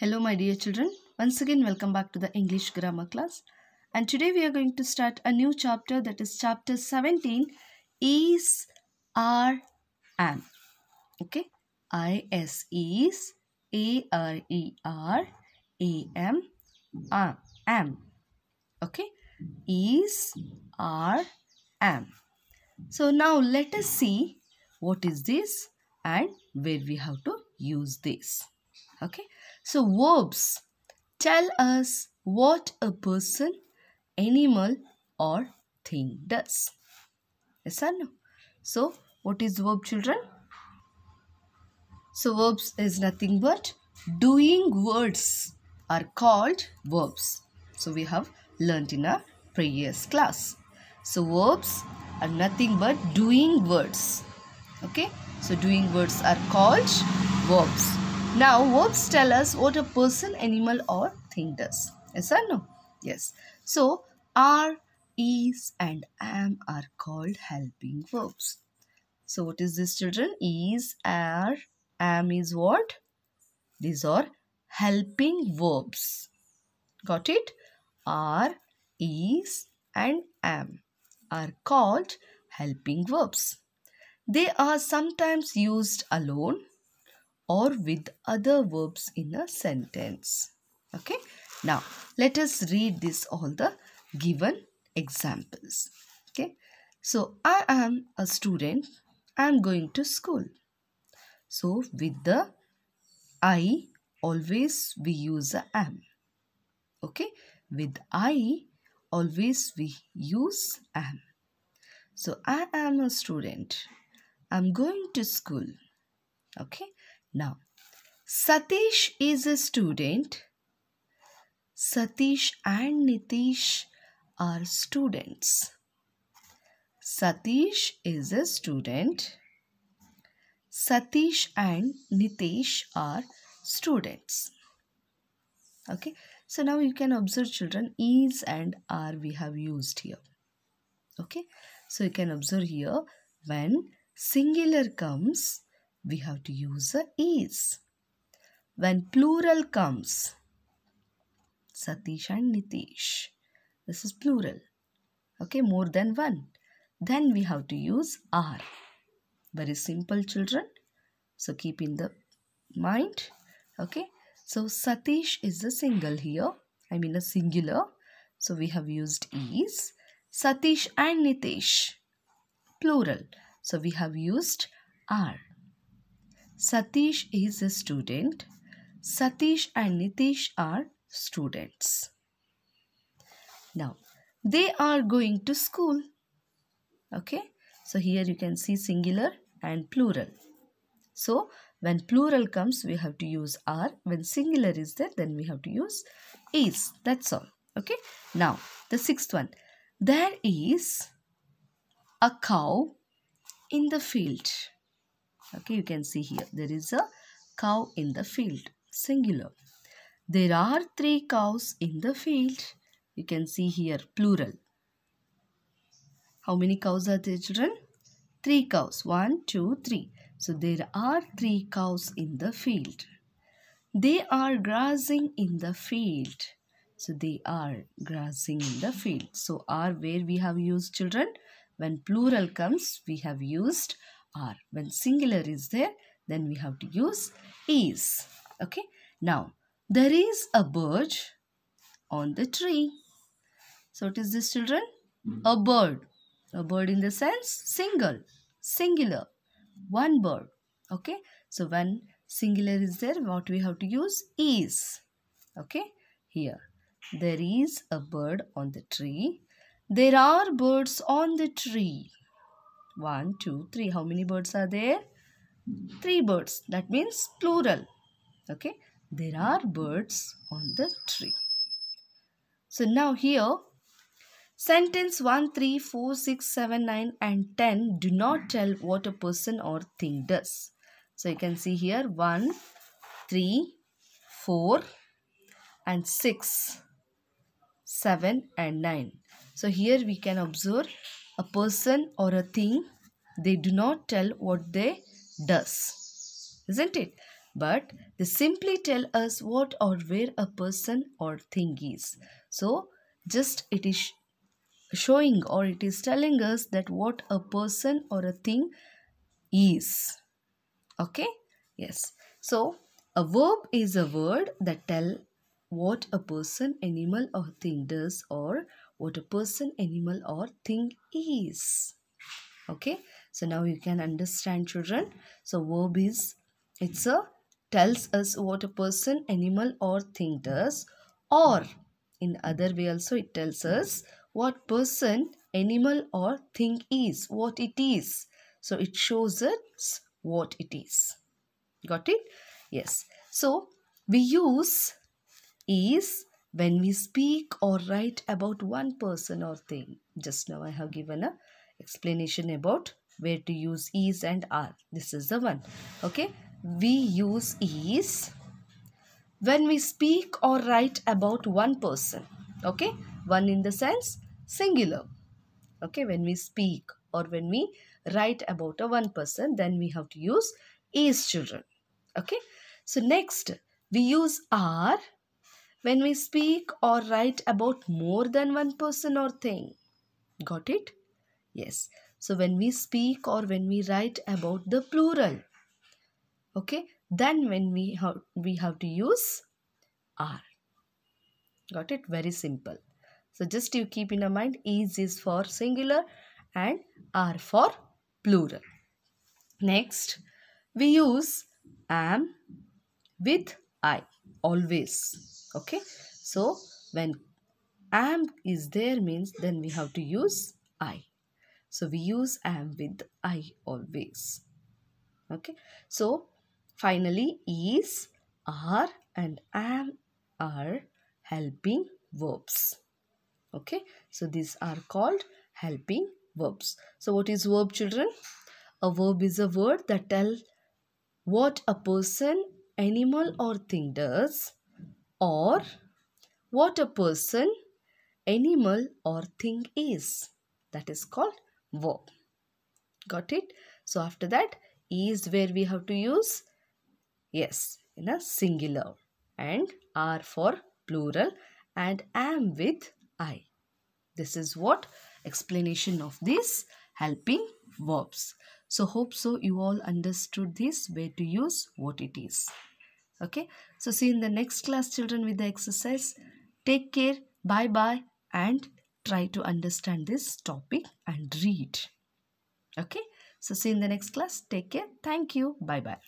Hello my dear children, once again welcome back to the English grammar class and today we are going to start a new chapter that is chapter 17 is are am okay I S is A R E R A M am am okay is are am so now let us see what is this and where we have to use this okay so, verbs tell us what a person, animal, or thing does. Yes or no? So, what is verb, children? So, verbs is nothing but doing words are called verbs. So, we have learnt in our previous class. So, verbs are nothing but doing words. Okay? So, doing words are called verbs. Now verbs tell us what a person, animal or thing does. Yes or no? Yes. So are, is and am are called helping verbs. So what is this children? Is, are, am is what? These are helping verbs. Got it? Are, is and am are called helping verbs. They are sometimes used alone or with other verbs in a sentence. Okay. Now, let us read this all the given examples. Okay. So, I am a student. I am going to school. So, with the I, always we use a am. Okay. With I, always we use am. So, I am a student. I'm going to school. Okay. Now, Satish is a student. Satish and Nitish are students. Satish is a student. Satish and Nitish are students. Okay, so now you can observe children is and are we have used here. Okay, so you can observe here when singular comes we have to use a is. When plural comes, Satish and Nitish. This is plural. Okay, more than one. Then we have to use are. Very simple children. So keep in the mind. Okay. So Satish is a single here. I mean a singular. So we have used is. Satish and Nitish. Plural. So we have used are. Satish is a student. Satish and Nitish are students. Now, they are going to school. Okay, so here you can see singular and plural. So, when plural comes, we have to use are. When singular is there, then we have to use is. That's all. Okay, now the sixth one. There is a cow in the field. Okay, you can see here. There is a cow in the field. Singular. There are three cows in the field. You can see here. Plural. How many cows are there children? Three cows. One, two, three. So there are three cows in the field. They are grazing in the field. So they are grazing in the field. So are where we have used children. When plural comes, we have used are. When singular is there, then we have to use is. Okay. Now, there is a bird on the tree. So, what is this children? A mm-hmm. bird. A bird in the sense single, singular. One bird. Okay. So, when singular is there, what we have to use is. Okay. Here. There is a bird on the tree. There are birds on the tree. One, two, three. How many birds are there? Three birds. That means plural. Okay. There are birds on the tree. So now here, sentence 1, 3, 4, 6, 7, 9 and 10 do not tell what a person or thing does. So you can see here 1, 3, 4 and 6, 7 and 9. So here we can observe a person or a thing, they do not tell what they does. Isn't it? But they simply tell us what or where a person or thing is. So just it is showing or it is telling us that what a person or a thing is. Okay? Yes. So a verb is a word that tell what a person, animal or thing does or what a person, animal or thing is. Okay. So now you can understand children. So verb is, it's a, tells us what a person, animal or thing does or in other way also it tells us what person, animal or thing is, what it is. So it shows us what it is. Got it? Yes. So we use is when we speak or write about one person or thing. Just now I have given a explanation about where to use is and are. This is the one. Okay. We use is when we speak or write about one person. Okay. One in the sense singular. Okay. When we speak or when we write about a one person, then we have to use is children. Okay. So next we use are when we speak or write about more than one person or thing. Got it? Yes. So when we speak or when we write about the plural. Okay. Then when we have, we have to use are. Got it? Very simple. So just you keep in mind is is for singular and are for plural. Next, we use am with I always okay so when am is there means then we have to use i so we use am with i always okay so finally is are and am are helping verbs okay so these are called helping verbs so what is verb children a verb is a word that tell what a person animal or thing does or what a person, animal or thing is. That is called verb. Got it? So after that is where we have to use yes in a singular and are for plural and am with I. This is what explanation of these helping verbs. So hope so you all understood this where to use what it is. Okay. So see in the next class children with the exercise. Take care. Bye bye. And try to understand this topic and read. Okay. So see in the next class. Take care. Thank you. Bye bye.